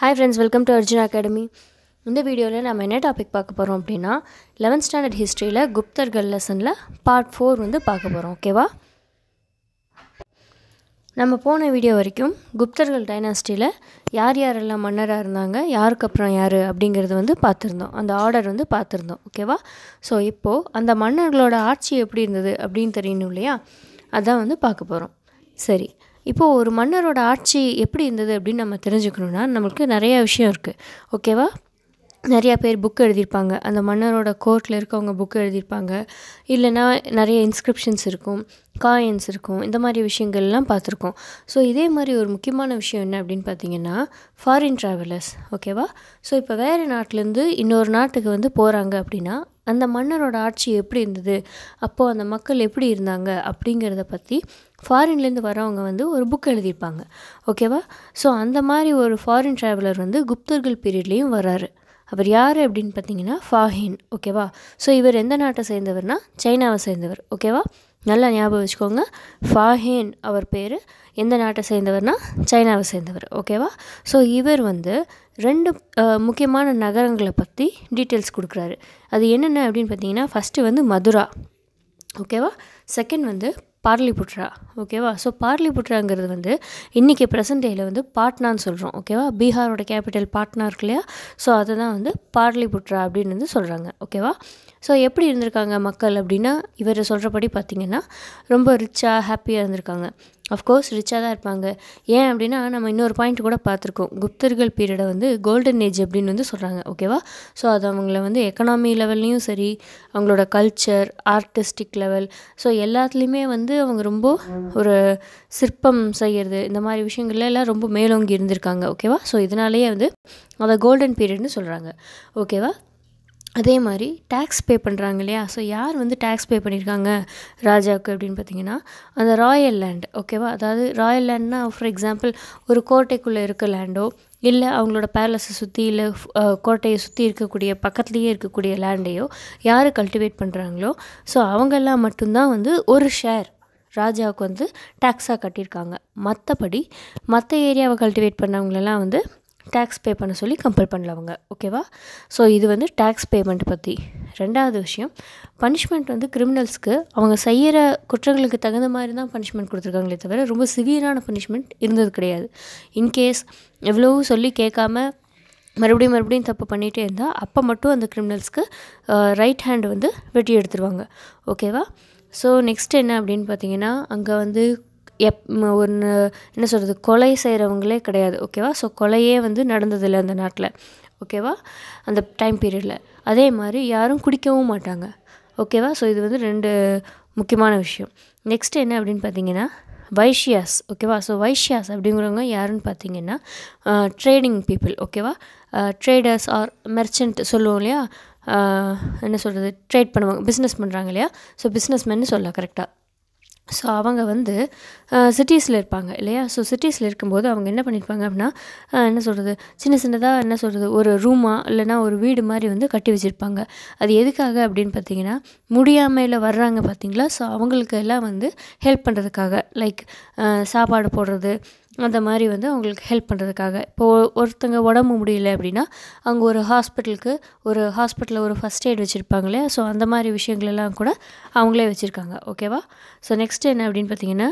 hi friends welcome to Arjun Academy இந்த வீடியோவில் நம்ம என்ன டாபிக் பார்க்க போகிறோம் அப்படின்னா லெவன்த் ஸ்டாண்டர்ட் ஹிஸ்ட்ரியில் குப்தர்கள் லெசனில் பார்ட் ஃபோர் வந்து பார்க்க போகிறோம் ஓகேவா நம்ம போன வீடியோ வரைக்கும் குப்தர்கள் டைனாஸ்டியில் யார் யாரெல்லாம் மன்னராக இருந்தாங்க யாருக்கு அப்புறம் யார் அப்படிங்கிறது வந்து பார்த்துருந்தோம் அந்த ஆர்டர் வந்து பார்த்துருந்தோம் ஓகேவா ஸோ இப்போது அந்த மன்னர்களோட ஆட்சி எப்படி இருந்தது அப்படின்னு தெரியணும் இல்லையா அதான் வந்து பார்க்க போகிறோம் சரி இப்போது ஒரு மன்னரோட ஆட்சி எப்படி இருந்தது அப்படின்னு நம்ம தெரிஞ்சுக்கணுன்னா நம்மளுக்கு நிறையா விஷயம் இருக்குது ஓகேவா நிறையா பேர் புக் எழுதியிருப்பாங்க அந்த மன்னரோட கோர்ட்டில் இருக்கவங்க புக் எழுதியிருப்பாங்க இல்லைன்னா நிறைய இன்ஸ்கிரிப்ஷன்ஸ் இருக்கும் காயின்ஸ் இருக்கும் இந்த மாதிரி விஷயங்கள்லாம் பார்த்துருக்கோம் ஸோ இதே மாதிரி ஒரு முக்கியமான விஷயம் என்ன அப்படின்னு பார்த்தீங்கன்னா ஃபாரின் ட்ராவலர்ஸ் ஓகேவா ஸோ இப்போ வேறு நாட்டிலேருந்து இன்னொரு நாட்டுக்கு வந்து போகிறாங்க அப்படின்னா அந்த மன்னரோட ஆட்சி எப்படி இருந்தது அப்போது அந்த மக்கள் எப்படி இருந்தாங்க அப்படிங்கிறத பற்றி ஃபாரின்லேருந்து வரவங்க வந்து ஒரு புக் எழுதியிருப்பாங்க ஓகேவா ஸோ அந்த மாதிரி ஒரு ஃபாரின் ட்ராவலர் வந்து குப்தர்கள் பீரியட்லேயும் வராரு அவர் யார் அப்படின்னு பார்த்தீங்கன்னா ஃபாஹின் ஓகேவா ஸோ இவர் எந்த நாட்டை சேர்ந்தவர்னா சைனாவை சேர்ந்தவர் ஓகேவா நல்லா ஞாபகம் வச்சுக்கோங்க ஃபாஹேன் அவர் பேர் எந்த நாட்டை சேர்ந்தவர்னா சைனாவை சேர்ந்தவர் ஓகேவா ஸோ இவர் வந்து ரெண்டு முக்கியமான நகரங்களை பற்றி டீட்டெயில்ஸ் கொடுக்குறாரு அது என்னென்ன அப்படின்னு பார்த்தீங்கன்னா ஃபஸ்ட்டு வந்து மதுரா ஓகேவா செகண்ட் வந்து புட்ரா ஓகேவா ஸோ புட்ராங்கிறது வந்து இன்றைக்கி ப்ரெசன்ட் டேயில் வந்து பாட்னான்னு சொல்கிறோம் ஓகேவா பீகாரோட கேபிட்டல் பாட்னா இருக்கு இல்லையா ஸோ அதை தான் வந்து புட்ரா அப்படின்னு வந்து சொல்கிறாங்க ஓகேவா ஸோ எப்படி இருந்திருக்காங்க மக்கள் அப்படின்னா இவர் சொல்கிறபடி பார்த்திங்கன்னா ரொம்ப ரிச்சாக ஹாப்பியாக இருந்திருக்காங்க அஃப்கோர்ஸ் ரிச்சாக தான் இருப்பாங்க ஏன் அப்படின்னா நம்ம இன்னொரு பாயிண்ட் கூட பார்த்துருக்கோம் குப்தர்கள் பீரியடை வந்து கோல்டன் ஏஜ் அப்படின்னு வந்து சொல்கிறாங்க ஓகேவா ஸோ அது அவங்கள வந்து எக்கனாமி லெவல்லையும் சரி அவங்களோட கல்ச்சர் ஆர்டிஸ்டிக் லெவல் ஸோ எல்லாத்துலேயுமே வந்து அவங்க ரொம்ப ஒரு சிற்பம் செய்கிறது இந்த மாதிரி விஷயங்கள்ல எல்லாம் ரொம்ப மேலோங்கி இருந்திருக்காங்க ஓகேவா ஸோ இதனாலேயே வந்து அதை கோல்டன் பீரியட்னு சொல்கிறாங்க ஓகேவா அதே மாதிரி டேக்ஸ் பே பண்ணுறாங்க இல்லையா ஸோ யார் வந்து டேக்ஸ் பே பண்ணியிருக்காங்க ராஜாவுக்கு அப்படின்னு பார்த்தீங்கன்னா அந்த ராயல் லேண்ட் ஓகேவா அதாவது ராயல் லேண்ட்னா ஃபார் எக்ஸாம்பிள் ஒரு கோட்டைக்குள்ளே இருக்க லேண்டோ இல்லை அவங்களோட பேலஸை சுற்றி இல்லை கோட்டையை சுற்றி இருக்கக்கூடிய பக்கத்துலேயே இருக்கக்கூடிய லேண்டையோ யார் கல்டிவேட் பண்ணுறாங்களோ ஸோ அவங்கெல்லாம் மட்டும்தான் வந்து ஒரு ஷேர் ராஜாவுக்கு வந்து டேக்ஸாக கட்டியிருக்காங்க மற்றபடி மற்ற ஏரியாவை கல்டிவேட் பண்ணவங்களெல்லாம் வந்து டேக்ஸ் பே பண்ண சொல்லி கம்பல் பண்ணல அவங்க ஓகேவா ஸோ இது வந்து டேக்ஸ் பேமெண்ட் பற்றி ரெண்டாவது விஷயம் பனிஷ்மெண்ட் வந்து கிரிமினல்ஸ்க்கு அவங்க செய்கிற குற்றங்களுக்கு தகுந்த மாதிரி தான் பனிஷ்மெண்ட் கொடுத்துருக்காங்களே தவிர ரொம்ப சிவியரான பனிஷ்மெண்ட் இருந்தது கிடையாது இன்கேஸ் எவ்வளோ சொல்லி கேட்காம மறுபடியும் மறுபடியும் தப்பு பண்ணிகிட்டே இருந்தால் அப்போ மட்டும் அந்த கிரிமினல்ஸ்க்கு ரைட் ஹேண்ட் வந்து வெட்டி எடுத்துருவாங்க ஓகேவா ஸோ நெக்ஸ்ட் என்ன அப்படின்னு பார்த்தீங்கன்னா அங்கே வந்து எப் ஒன்று என்ன சொல்கிறது கொலை செய்கிறவங்களே கிடையாது ஓகேவா ஸோ கொலையே வந்து நடந்ததில்லை அந்த நாட்டில் ஓகேவா அந்த டைம் பீரியடில் அதே மாதிரி யாரும் குடிக்கவும் மாட்டாங்க ஓகேவா ஸோ இது வந்து ரெண்டு முக்கியமான விஷயம் நெக்ஸ்ட் என்ன அப்படின்னு பார்த்தீங்கன்னா வைஷ்யாஸ் ஓகேவா ஸோ வைஷ்யாஸ் அப்படிங்கிறவங்க யாருன்னு பார்த்தீங்கன்னா ட்ரேடிங் பீப்புள் ஓகேவா ட்ரேடர்ஸ் ஆர் மெர்ச்சன்ட் சொல்லுவோம் இல்லையா என்ன சொல்கிறது ட்ரேட் பண்ணுவாங்க பிஸ்னஸ் பண்ணுறாங்க இல்லையா ஸோ மேன்னு சொல்லலாம் கரெக்டாக ஸோ அவங்க வந்து சிட்டிஸில் இருப்பாங்க இல்லையா ஸோ சிட்டிஸில் இருக்கும்போது அவங்க என்ன பண்ணியிருப்பாங்க அப்படின்னா என்ன சொல்கிறது சின்ன சின்னதாக என்ன சொல்கிறது ஒரு ரூமாக இல்லைனா ஒரு வீடு மாதிரி வந்து கட்டி வச்சுருப்பாங்க அது எதுக்காக அப்படின்னு பார்த்தீங்கன்னா முடியாமையில் வர்றாங்க பார்த்தீங்களா ஸோ அவங்களுக்கு எல்லாம் வந்து ஹெல்ப் பண்ணுறதுக்காக லைக் சாப்பாடு போடுறது அந்த மாதிரி வந்து அவங்களுக்கு ஹெல்ப் பண்ணுறதுக்காக இப்போது ஒருத்தங்க உடம்பு முடியல அப்படின்னா அங்கே ஒரு ஹாஸ்பிட்டலுக்கு ஒரு ஹாஸ்பிட்டலில் ஒரு ஃபஸ்ட் எய்ட் வச்சுருப்பாங்க இல்லையா ஸோ அந்த மாதிரி விஷயங்களெல்லாம் கூட அவங்களே வச்சுருக்காங்க ஓகேவா ஸோ நெக்ஸ்ட் என்ன அப்படின்னு பார்த்தீங்கன்னா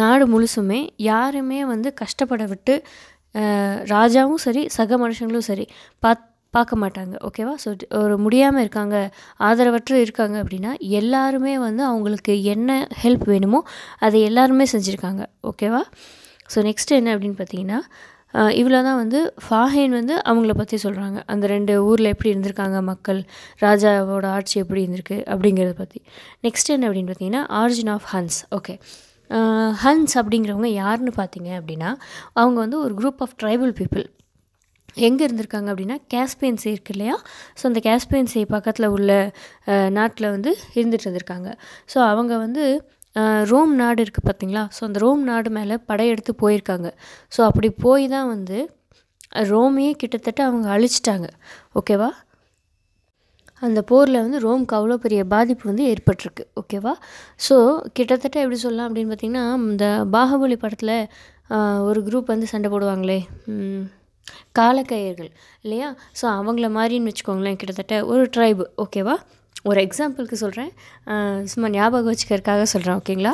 நாடு முழுசுமே யாருமே வந்து கஷ்டப்பட விட்டு ராஜாவும் சரி சக மனுஷங்களும் சரி பத் பார்க்க மாட்டாங்க ஓகேவா ஸோ ஒரு முடியாமல் இருக்காங்க ஆதரவற்று இருக்காங்க அப்படின்னா எல்லாருமே வந்து அவங்களுக்கு என்ன ஹெல்ப் வேணுமோ அதை எல்லாருமே செஞ்சுருக்காங்க ஓகேவா ஸோ நெக்ஸ்ட் என்ன அப்படின்னு பார்த்தீங்கன்னா இவ்வளோ தான் வந்து ஃபாஹேன் வந்து அவங்கள பற்றி சொல்கிறாங்க அந்த ரெண்டு ஊரில் எப்படி இருந்திருக்காங்க மக்கள் ராஜாவோட ஆட்சி எப்படி இருந்திருக்கு அப்படிங்கிறத பற்றி நெக்ஸ்ட் என்ன அப்படின்னு பார்த்தீங்கன்னா origin of Huns okay Huns அப்படிங்கிறவங்க யாருன்னு பார்த்தீங்க அப்படின்னா அவங்க வந்து ஒரு குரூப் ஆஃப் ட்ரைபல் பீப்புள் எங்கே இருந்திருக்காங்க அப்படின்னா கேஸ்பியன் சே இருக்கு இல்லையா ஸோ அந்த கேஸ்பியன் சே பக்கத்தில் உள்ள நாட்டில் வந்து இருந்துகிட்டு இருந்திருக்காங்க ஸோ அவங்க வந்து ரோம் நாடு இருக்குது பார்த்திங்களா ஸோ அந்த ரோம் நாடு மேலே படையெடுத்து போயிருக்காங்க ஸோ அப்படி போய் தான் வந்து ரோமையே கிட்டத்தட்ட அவங்க அழிச்சிட்டாங்க ஓகேவா அந்த போரில் வந்து ரோம்க்கு அவ்வளோ பெரிய பாதிப்பு வந்து ஏற்பட்டிருக்கு ஓகேவா ஸோ கிட்டத்தட்ட எப்படி சொல்லலாம் அப்படின்னு பார்த்திங்கன்னா இந்த பாகுபலி படத்தில் ஒரு குரூப் வந்து சண்டை போடுவாங்களே காலக்கயர்கள் இல்லையா ஸோ அவங்கள மாதிரின்னு வச்சுக்கோங்களேன் கிட்டத்தட்ட ஒரு ட்ரைபு ஓகேவா ஒரு எக்ஸாம்பிளுக்கு சொல்கிறேன் சும்மா ஞாபகம் வச்சுக்கிறதுக்காக சொல்கிறேன் ஓகேங்களா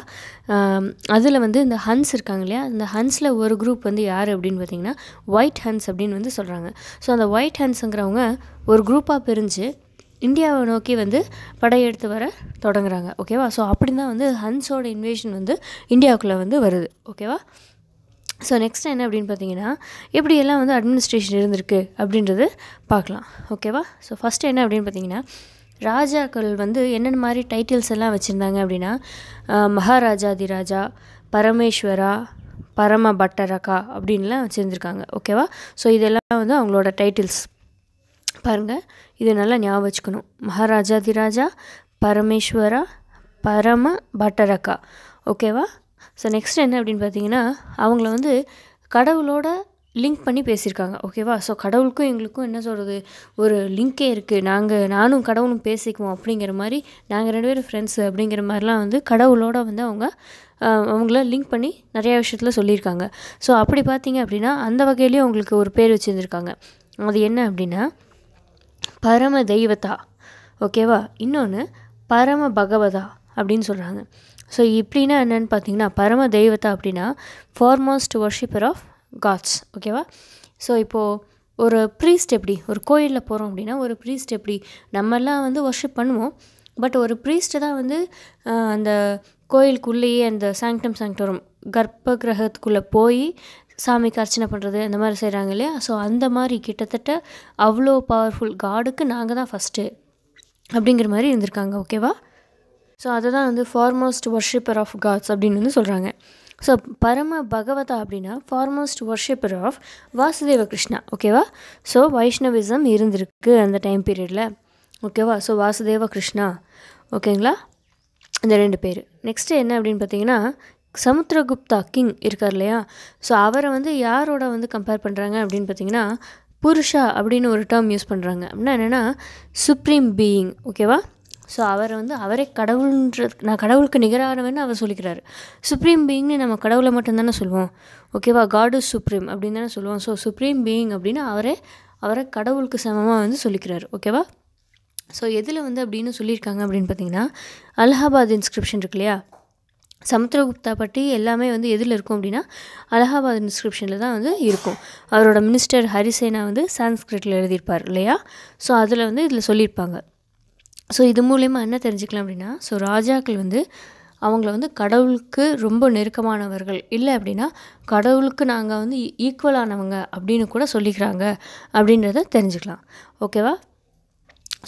அதில் வந்து இந்த ஹன்ஸ் இருக்காங்க இல்லையா இந்த ஹன்ஸில் ஒரு குரூப் வந்து யார் அப்படின்னு பார்த்தீங்கன்னா ஒயிட் ஹன்ஸ் அப்படின்னு வந்து சொல்கிறாங்க ஸோ அந்த ஒயிட் ஹன்ஸுங்கிறவங்க ஒரு குரூப்பாக பிரிஞ்சு இந்தியாவை நோக்கி வந்து படையெடுத்து வர தொடங்குறாங்க ஓகேவா ஸோ அப்படி தான் வந்து ஹன்ஸோட இன்வேஷன் வந்து இந்தியாவுக்குள்ளே வந்து வருது ஓகேவா ஸோ நெக்ஸ்ட் என்ன அப்படின்னு பார்த்தீங்கன்னா எப்படியெல்லாம் வந்து அட்மினிஸ்ட்ரேஷன் இருந்திருக்கு அப்படின்றது பார்க்கலாம் ஓகேவா ஸோ ஃபஸ்ட்டு என்ன அப்படின்னு பார்த்தீங்கன்னா ராஜாக்கள் வந்து என்னென்ன மாதிரி டைட்டில்ஸ் எல்லாம் வச்சுருந்தாங்க அப்படின்னா மகாராஜாதிராஜா பரமேஸ்வரா பரம பட்டரகா அப்படின்லாம் வச்சுருந்துருக்காங்க ஓகேவா ஸோ இதெல்லாம் வந்து அவங்களோட டைட்டில்ஸ் பாருங்கள் இது நல்லா ஞாபகம் வச்சுக்கணும் மகாராஜாதிராஜா பரமேஸ்வரா பரம பட்டரக்கா ஓகேவா ஸோ நெக்ஸ்ட் என்ன அப்படின்னு பார்த்தீங்கன்னா அவங்கள வந்து கடவுளோட லிங்க் பண்ணி பேசியிருக்காங்க ஓகேவா ஸோ கடவுளுக்கும் எங்களுக்கும் என்ன சொல்கிறது ஒரு லிங்கே இருக்குது நாங்கள் நானும் கடவுளும் பேசிக்குவோம் அப்படிங்கிற மாதிரி நாங்கள் ரெண்டு பேரும் ஃப்ரெண்ட்ஸ் அப்படிங்கிற மாதிரிலாம் வந்து கடவுளோட வந்து அவங்க அவங்கள லிங்க் பண்ணி நிறையா விஷயத்தில் சொல்லியிருக்காங்க ஸோ அப்படி பார்த்தீங்க அப்படின்னா அந்த வகையிலையும் அவங்களுக்கு ஒரு பேர் வச்சுருந்துருக்காங்க அது என்ன அப்படின்னா பரம தெய்வதா ஓகேவா இன்னொன்று பரம பகவதா அப்படின்னு சொல்கிறாங்க ஸோ இப்படின்னா என்னென்னு பார்த்தீங்கன்னா பரம தெய்வதா அப்படின்னா ஃபார்மோஸ்ட் ஒர்ஷிப்பர் ஆஃப் காட்ஸ் ஓகேவா ஸோ இப்போது ஒரு ப்ரீஸ்ட் எப்படி ஒரு கோயிலில் போகிறோம் அப்படின்னா ஒரு ப்ரீஸ்ட் எப்படி நம்மெல்லாம் வந்து ஒர்ஷிப் பண்ணுவோம் பட் ஒரு ப்ரீஸ்ட்டு தான் வந்து அந்த கோயிலுக்குள்ளேயே அந்த சாங்டம் சாங்டோரம் கர்ப்ப கிரகத்துக்குள்ளே போய் சாமிக்கு அர்ச்சனை பண்ணுறது அந்த மாதிரி செய்கிறாங்க இல்லையா ஸோ அந்த மாதிரி கிட்டத்தட்ட அவ்வளோ பவர்ஃபுல் காடுக்கு நாங்கள் தான் ஃபஸ்ட்டு அப்படிங்கிற மாதிரி இருந்திருக்காங்க ஓகேவா ஸோ அதை தான் வந்து ஃபார்மோஸ்ட் ஒர்ஷிப்பர் ஆஃப் காட்ஸ் அப்படின்னு வந்து சொல்கிறாங்க ஸோ பரம பகவதா அப்படின்னா foremost worshipper of Vasudeva Krishna ஓகேவா ஸோ வைஷ்ணவிசம் இருந்திருக்கு அந்த டைம் பீரியடில் ஓகேவா ஸோ வாசுதேவ கிருஷ்ணா ஓகேங்களா இந்த ரெண்டு பேர் நெக்ஸ்ட்டு என்ன அப்படின்னு பார்த்தீங்கன்னா சமுத்திரகுப்தா கிங் இருக்கார் இல்லையா ஸோ அவரை வந்து யாரோட வந்து கம்பேர் பண்ணுறாங்க அப்படின்னு பார்த்தீங்கன்னா புருஷா அப்படின்னு ஒரு டேர்ம் யூஸ் பண்ணுறாங்க அப்படின்னா என்னென்னா சுப்ரீம் பீயிங் ஓகேவா ஸோ அவர் வந்து அவரே கடவுள்ன்றது நான் கடவுளுக்கு நிகரானவன்னு அவர் சொல்லிக்கிறாரு சுப்ரீம் பீயிங்னு நம்ம கடவுளை மட்டும்தானே சொல்லுவோம் ஓகேவா காட் இஸ் சுப்ரீம் அப்படின்னு தானே சொல்லுவோம் ஸோ சுப்ரீம் பீயிங் அப்படின்னு அவரே அவரை கடவுளுக்கு சமமாக வந்து சொல்லிக்கிறாரு ஓகேவா ஸோ எதில் வந்து அப்படின்னு சொல்லியிருக்காங்க அப்படின்னு பார்த்தீங்கன்னா அலகாபாத் இன்ஸ்கிரிப்ஷன் இருக்கு இல்லையா சமுத்திரகுப்தா பற்றி எல்லாமே வந்து எதில் இருக்கும் அப்படின்னா அலகாபாத் இன்ஸ்கிரிப்ஷனில் தான் வந்து இருக்கும் அவரோட மினிஸ்டர் ஹரிசேனா வந்து சான்ஸ்கிரிட்டில் எழுதியிருப்பார் இல்லையா ஸோ அதில் வந்து இதில் சொல்லியிருப்பாங்க ஸோ இது மூலயமா என்ன தெரிஞ்சுக்கலாம் அப்படின்னா ஸோ ராஜாக்கள் வந்து அவங்கள வந்து கடவுளுக்கு ரொம்ப நெருக்கமானவர்கள் இல்லை அப்படின்னா கடவுளுக்கு நாங்கள் வந்து ஈக்குவலானவங்க அப்படின்னு கூட சொல்லிக்கிறாங்க அப்படின்றத தெரிஞ்சுக்கலாம் ஓகேவா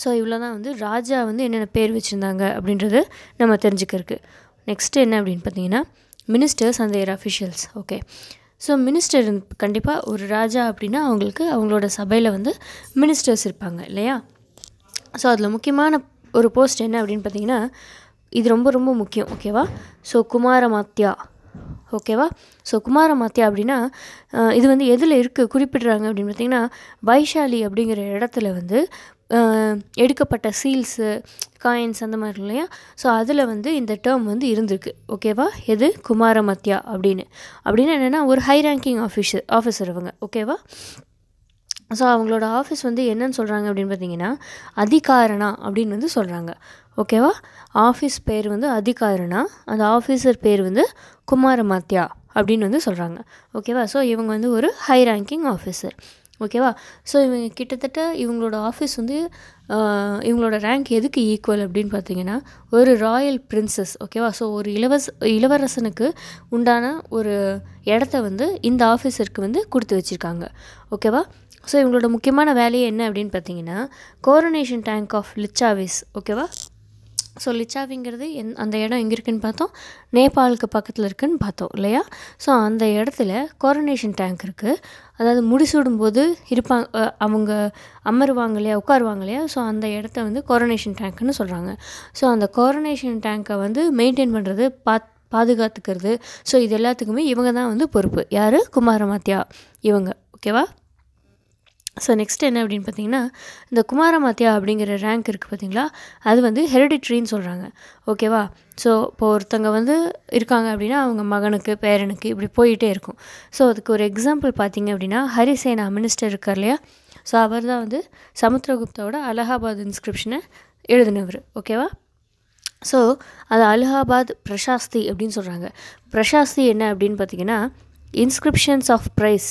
ஸோ இவ்வளோ தான் வந்து ராஜா வந்து என்னென்ன பேர் வச்சுருந்தாங்க அப்படின்றது நம்ம தெரிஞ்சுக்கிறதுக்கு நெக்ஸ்ட்டு என்ன அப்படின்னு பார்த்தீங்கன்னா ministers and or officials okay so minister கண்டிப்பாக ஒரு ராஜா அப்படின்னா அவங்களுக்கு அவங்களோட சபையில் வந்து மினிஸ்டர்ஸ் இருப்பாங்க இல்லையா ஸோ அதில் முக்கியமான ஒரு போஸ்ட் என்ன அப்படின்னு பார்த்தீங்கன்னா இது ரொம்ப ரொம்ப முக்கியம் ஓகேவா ஸோ குமாரமாத்தியா ஓகேவா ஸோ குமாரமாத்தியா அப்படின்னா இது வந்து எதில் இருக்குது குறிப்பிடுறாங்க அப்படின்னு பார்த்தீங்கன்னா வைஷாலி அப்படிங்கிற இடத்துல வந்து எடுக்கப்பட்ட சீல்ஸு காயின்ஸ் அந்த மாதிரி இல்லையா ஸோ அதில் வந்து இந்த டேர்ம் வந்து இருந்திருக்கு ஓகேவா எது குமாரமத்யா அப்படின்னு அப்படின்னு என்னென்னா ஒரு ஹை ரேங்கிங் ஆஃபீஸர் ஆஃபீஸர் இவங்க ஓகேவா ஸோ அவங்களோட ஆஃபீஸ் வந்து என்னன்னு சொல்கிறாங்க அப்படின்னு பார்த்தீங்கன்னா அதிகாரணா அப்படின்னு வந்து சொல்கிறாங்க ஓகேவா ஆஃபீஸ் பேர் வந்து அதிகாரணா அந்த ஆஃபீஸர் பேர் வந்து குமாரமாத்தியா அப்படின்னு வந்து சொல்கிறாங்க ஓகேவா ஸோ இவங்க வந்து ஒரு ஹை ரேங்கிங் ஆஃபீஸர் ஓகேவா ஸோ இவங்க கிட்டத்தட்ட இவங்களோட ஆஃபீஸ் வந்து இவங்களோட ரேங்க் எதுக்கு ஈக்குவல் அப்படின்னு பார்த்தீங்கன்னா ஒரு ராயல் பிரின்சஸ் ஓகேவா ஸோ ஒரு இளவச இளவரசனுக்கு உண்டான ஒரு இடத்த வந்து இந்த ஆஃபீஸருக்கு வந்து கொடுத்து வச்சுருக்காங்க ஓகேவா ஸோ இவங்களோட முக்கியமான வேலையை என்ன அப்படின்னு பார்த்தீங்கன்னா கோரனேஷன் டேங்க் ஆஃப் லிச்சாவிஸ் ஓகேவா ஸோ லிச்சாவிங்கிறது எந் அந்த இடம் எங்கே இருக்குதுன்னு பார்த்தோம் நேபாளுக்கு பக்கத்தில் இருக்குதுன்னு பார்த்தோம் இல்லையா ஸோ அந்த இடத்துல கோரனேஷன் டேங்க் இருக்குது அதாவது முடிசூடும் போது இருப்பாங்க அவங்க அமருவாங்க இல்லையா உட்காருவாங்க இல்லையா ஸோ அந்த இடத்த வந்து கோரனேஷன் டேங்க்னு சொல்கிறாங்க ஸோ அந்த கோரனேஷன் டேங்க்கை வந்து மெயின்டைன் பண்ணுறது பாத் பாதுகாத்துக்கிறது ஸோ இது எல்லாத்துக்குமே இவங்க தான் வந்து பொறுப்பு யார் குமாரமாத்தியா இவங்க ஓகேவா ஸோ நெக்ஸ்ட் என்ன அப்படின்னு பார்த்தீங்கன்னா இந்த குமாரமாத்தியா அப்படிங்கிற ரேங்க் இருக்குது பார்த்தீங்களா அது வந்து ஹெரிடிட்ரின்னு சொல்கிறாங்க ஓகேவா ஸோ இப்போ ஒருத்தங்க வந்து இருக்காங்க அப்படின்னா அவங்க மகனுக்கு பேரனுக்கு இப்படி போயிட்டே இருக்கும் ஸோ அதுக்கு ஒரு எக்ஸாம்பிள் பார்த்தீங்க அப்படின்னா ஹரிசேனா மினிஸ்டர் இருக்கார் இல்லையா ஸோ அவர் தான் வந்து சமுத்திரகுப்தாவோட அலகாபாத் இன்ஸ்கிரிப்ஷனை எழுதினவர் ஓகேவா ஸோ அது அலகாபாத் பிரசாஸ்தி அப்படின்னு சொல்கிறாங்க பிரசாஸ்தி என்ன அப்படின்னு பார்த்தீங்கன்னா இன்ஸ்கிரிப்ஷன்ஸ் ஆஃப் ப்ரைஸ்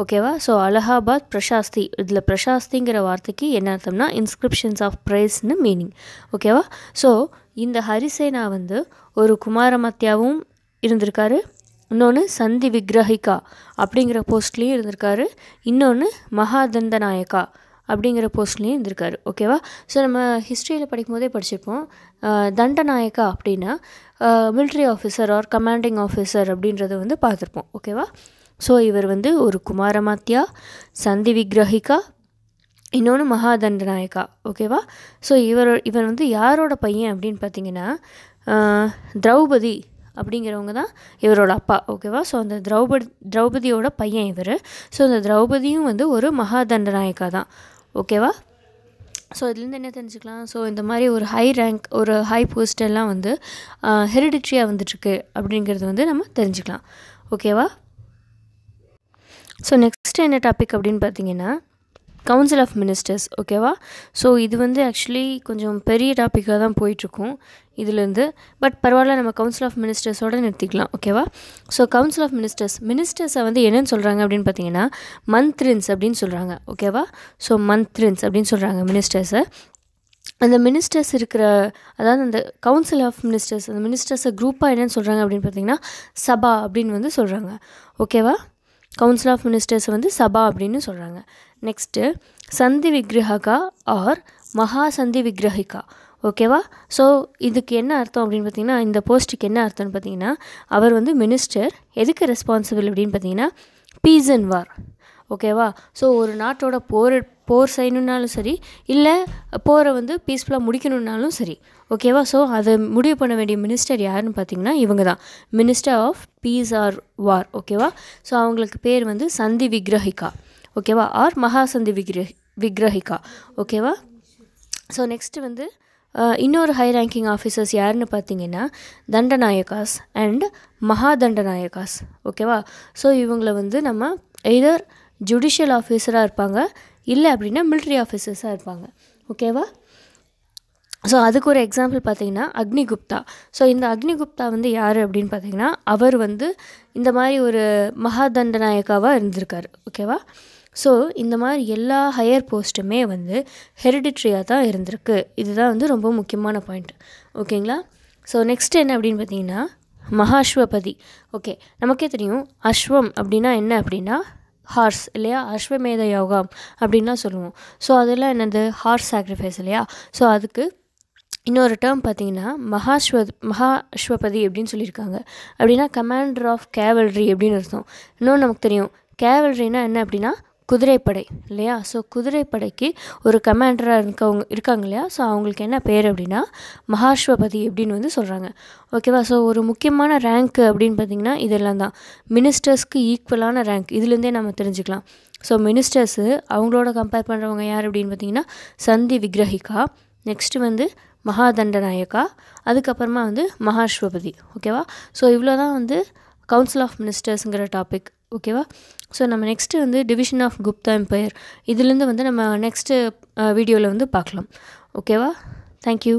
ஓகேவா ஸோ அலகாபாத் பிரசாஸ்தி இதில் பிரசாஸ்திங்கிற வார்த்தைக்கு என்ன அர்த்தம்னா இன்ஸ்கிரிப்ஷன்ஸ் ஆஃப் ப்ரைஸ்னு மீனிங் ஓகேவா ஸோ இந்த ஹரிசேனா வந்து ஒரு குமாரமத்தியாவும் இருந்திருக்காரு இன்னொன்று சந்தி விக்ரஹிகா அப்படிங்கிற போஸ்ட்லேயும் இருந்திருக்காரு இன்னொன்று மகாதந்த நாயக்கா அப்படிங்கிற போஸ்ட்லேயும் இருந்திருக்காரு ஓகேவா ஸோ நம்ம ஹிஸ்ட்ரியில் படிக்கும்போதே படிச்சிருப்போம் தண்டநாயக்கா அப்படின்னா military officer or commanding officer அப்படின்றத வந்து பார்த்துருப்போம் ஓகேவா ஸோ இவர் வந்து ஒரு குமாரமாத்தியா சந்தி விக்ரஹிகா இன்னொன்று மகாதண்டநாயகா ஓகேவா ஸோ இவர் இவர் வந்து யாரோட பையன் அப்படின்னு பார்த்தீங்கன்னா திரௌபதி அப்படிங்கிறவங்க தான் இவரோட அப்பா ஓகேவா ஸோ அந்த திரௌபதி திரௌபதியோட பையன் இவர் ஸோ அந்த திரௌபதியும் வந்து ஒரு மகாதண்டநாயகா தான் ஓகேவா ஸோ இதுலேருந்து என்ன தெரிஞ்சுக்கலாம் ஸோ இந்த மாதிரி ஒரு ஹை ரேங்க் ஒரு ஹை போஸ்ட் எல்லாம் வந்து ஹெரிடிட்ரியாக வந்துட்டுருக்கு அப்படிங்கிறது வந்து நம்ம தெரிஞ்சுக்கலாம் ஓகேவா ஸோ நெக்ஸ்ட் என்ன டாபிக் அப்படின்னு பார்த்தீங்கன்னா கவுன்சில் ஆஃப் மினிஸ்டர்ஸ் ஓகேவா ஸோ இது வந்து ஆக்சுவலி கொஞ்சம் பெரிய டாப்பிக்காக தான் போயிட்டுருக்கும் இதுலேருந்து பட் பரவாயில்ல நம்ம கவுன்சில் ஆஃப் மினிஸ்டர்ஸோடு நிறுத்திக்கலாம் ஓகேவா ஸோ கவுன்சில் ஆஃப் மினிஸ்டர்ஸ் மினிஸ்டர்ஸை வந்து என்னென்னு சொல்கிறாங்க அப்படின்னு பார்த்தீங்கன்னா மந்த்ரின்ஸ் அப்படின்னு சொல்கிறாங்க ஓகேவா ஸோ மந்த்ரின்ஸ் அப்படின்னு சொல்கிறாங்க மினிஸ்டர்ஸை அந்த மினிஸ்டர்ஸ் இருக்கிற அதாவது அந்த கவுன்சில் ஆஃப் மினிஸ்டர்ஸ் அந்த மினிஸ்டர்ஸை குரூப்பாக என்னென்னு சொல்கிறாங்க அப்படின்னு பார்த்தீங்கன்னா சபா அப்படின்னு வந்து சொல்கிறாங்க ஓகேவா கவுன்சில் ஆஃப் மினிஸ்டர்ஸ் வந்து சபா அப்படின்னு சொல்கிறாங்க நெக்ஸ்ட்டு சந்தி விக்கிரகா ஆர் மகா சந்தி விக்கிரகிகா ஓகேவா ஸோ இதுக்கு என்ன அர்த்தம் அப்படின்னு பார்த்தீங்கன்னா இந்த போஸ்ட்டுக்கு என்ன அர்த்தம்னு பார்த்தீங்கன்னா அவர் வந்து மினிஸ்டர் எதுக்கு ரெஸ்பான்சிபிள் அப்படின்னு பார்த்தீங்கன்னா பீசன் வார் ஓகேவா ஸோ ஒரு நாட்டோட போர் போர் செய்யணுன்னாலும் சரி இல்லை போரை வந்து பீஸ்ஃபுல்லாக முடிக்கணுன்னாலும் சரி ஓகேவா ஸோ அதை முடிவு பண்ண வேண்டிய மினிஸ்டர் யாருன்னு பார்த்தீங்கன்னா இவங்க தான் minister of peace or war ஓகேவா ஸோ அவங்களுக்கு பேர் வந்து சந்தி விக்ரஹிகா ஓகேவா ஆர் மகாசந்தி விக்ரஹி விக்ரஹிகா ஓகேவா ஸோ நெக்ஸ்ட்டு வந்து இன்னொரு ஹை ரேங்கிங் ஆஃபீஸர்ஸ் யாருன்னு பார்த்தீங்கன்னா தண்டநாயகாஸ் அண்ட் மகா தண்டநாயகாஸ் ஓகேவா ஸோ இவங்களை வந்து நம்ம எய்தர் ஜுடிஷியல் ஆஃபீஸராக இருப்பாங்க இல்லை அப்படின்னா மிலிட்ரி ஆஃபீஸர்ஸாக இருப்பாங்க ஓகேவா ஸோ அதுக்கு ஒரு எக்ஸாம்பிள் பார்த்தீங்கன்னா அக்னிகுப்தா ஸோ இந்த அக்னிகுப்தா வந்து யார் அப்படின்னு பார்த்தீங்கன்னா அவர் வந்து இந்த மாதிரி ஒரு மகாதண்டநாயக்காவாக இருந்திருக்கார் ஓகேவா ஸோ இந்த மாதிரி எல்லா ஹையர் போஸ்ட்டுமே வந்து ஹெரிடிட்ரியாக தான் இருந்திருக்கு இதுதான் வந்து ரொம்ப முக்கியமான பாயிண்ட் ஓகேங்களா ஸோ நெக்ஸ்ட் என்ன அப்படின்னு பார்த்தீங்கன்னா மகாஸ்வபதி ஓகே நமக்கே தெரியும் அஸ்வம் அப்படின்னா என்ன அப்படின்னா ஹார்ஸ் இல்லையா அஸ்வமேத யோகா அப்படின்லாம் சொல்லுவோம் ஸோ அதெல்லாம் என்னது ஹார்ஸ் சாக்ரிஃபைஸ் இல்லையா ஸோ அதுக்கு இன்னொரு டேர்ம் பார்த்தீங்கன்னா மகாஸ்வ மகாஸ்வபதி அப்படின்னு சொல்லியிருக்காங்க அப்படின்னா கமாண்டர் ஆஃப் கேவல்ரி அப்படின்னு அர்த்தம் இன்னொன்று நமக்கு தெரியும் கேவல்ரினா என்ன அப்படின்னா குதிரைப்படை இல்லையா ஸோ குதிரைப்படைக்கு ஒரு கமாண்டராக இருக்கவங்க இருக்காங்க இல்லையா ஸோ அவங்களுக்கு என்ன பேர் அப்படின்னா மகாஷ்வபதி அப்படின்னு வந்து சொல்கிறாங்க ஓகேவா ஸோ ஒரு முக்கியமான ரேங்க் அப்படின்னு பார்த்தீங்கன்னா இதெல்லாம் தான் மினிஸ்டர்ஸ்க்கு ஈக்குவலான ரேங்க் இதுலேருந்தே நம்ம தெரிஞ்சுக்கலாம் ஸோ மினிஸ்டர்ஸு அவங்களோட கம்பேர் பண்ணுறவங்க யார் அப்படின்னு பார்த்தீங்கன்னா சந்தி விக்ரஹிகா நெக்ஸ்ட்டு வந்து மகாதண்டநாயக்கா அதுக்கப்புறமா வந்து மகாஷ்வபதி ஓகேவா ஸோ இவ்வளோ தான் வந்து கவுன்சில் ஆஃப் மினிஸ்டர்ஸுங்கிற டாபிக் ஓகேவா ஸோ நம்ம நெக்ஸ்ட்டு வந்து டிவிஷன் ஆஃப் குப்தா எம்பையர் இதுலேருந்து வந்து நம்ம நெக்ஸ்ட்டு வீடியோவில் வந்து பார்க்கலாம் ஓகேவா தேங்க்யூ